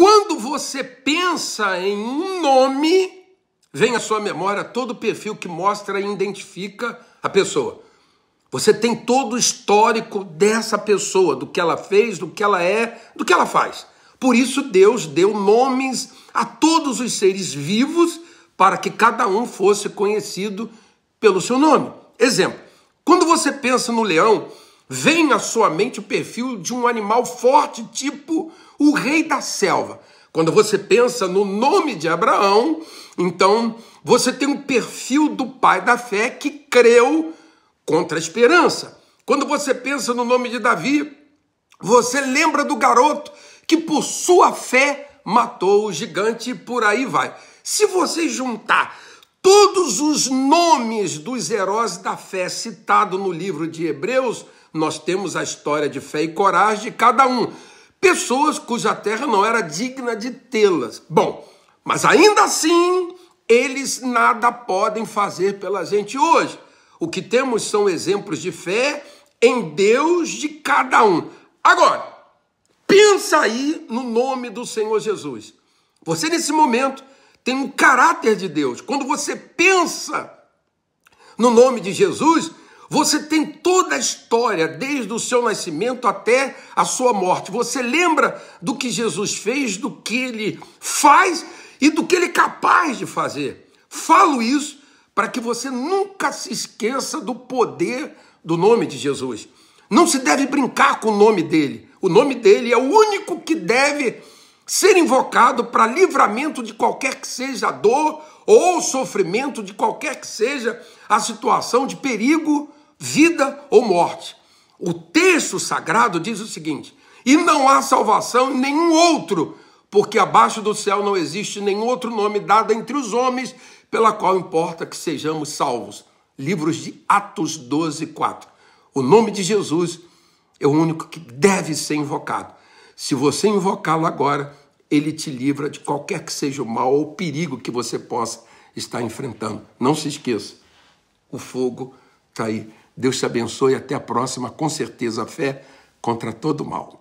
Quando você pensa em um nome, vem à sua memória todo o perfil que mostra e identifica a pessoa. Você tem todo o histórico dessa pessoa, do que ela fez, do que ela é, do que ela faz. Por isso, Deus deu nomes a todos os seres vivos para que cada um fosse conhecido pelo seu nome. Exemplo: quando você pensa no leão, Vem à sua mente o perfil de um animal forte, tipo o rei da selva. Quando você pensa no nome de Abraão, então você tem o um perfil do pai da fé que creu contra a esperança. Quando você pensa no nome de Davi, você lembra do garoto que, por sua fé, matou o gigante e por aí vai. Se você juntar Todos os nomes dos heróis da fé citado no livro de Hebreus, nós temos a história de fé e coragem de cada um. Pessoas cuja terra não era digna de tê-las. Bom, mas ainda assim, eles nada podem fazer pela gente hoje. O que temos são exemplos de fé em Deus de cada um. Agora, pensa aí no nome do Senhor Jesus. Você nesse momento tem um caráter de Deus. Quando você pensa no nome de Jesus, você tem toda a história, desde o seu nascimento até a sua morte. Você lembra do que Jesus fez, do que ele faz e do que ele é capaz de fazer. Falo isso para que você nunca se esqueça do poder do nome de Jesus. Não se deve brincar com o nome dele. O nome dele é o único que deve ser invocado para livramento de qualquer que seja a dor ou sofrimento, de qualquer que seja a situação de perigo, vida ou morte. O texto sagrado diz o seguinte: e não há salvação em nenhum outro, porque abaixo do céu não existe nenhum outro nome dado entre os homens, pela qual importa que sejamos salvos. Livros de Atos 12, 4. O nome de Jesus é o único que deve ser invocado. Se você invocá-lo agora, ele te livra de qualquer que seja o mal ou o perigo que você possa estar enfrentando. Não se esqueça, o fogo está aí. Deus te abençoe. e Até a próxima. Com certeza, a fé contra todo mal.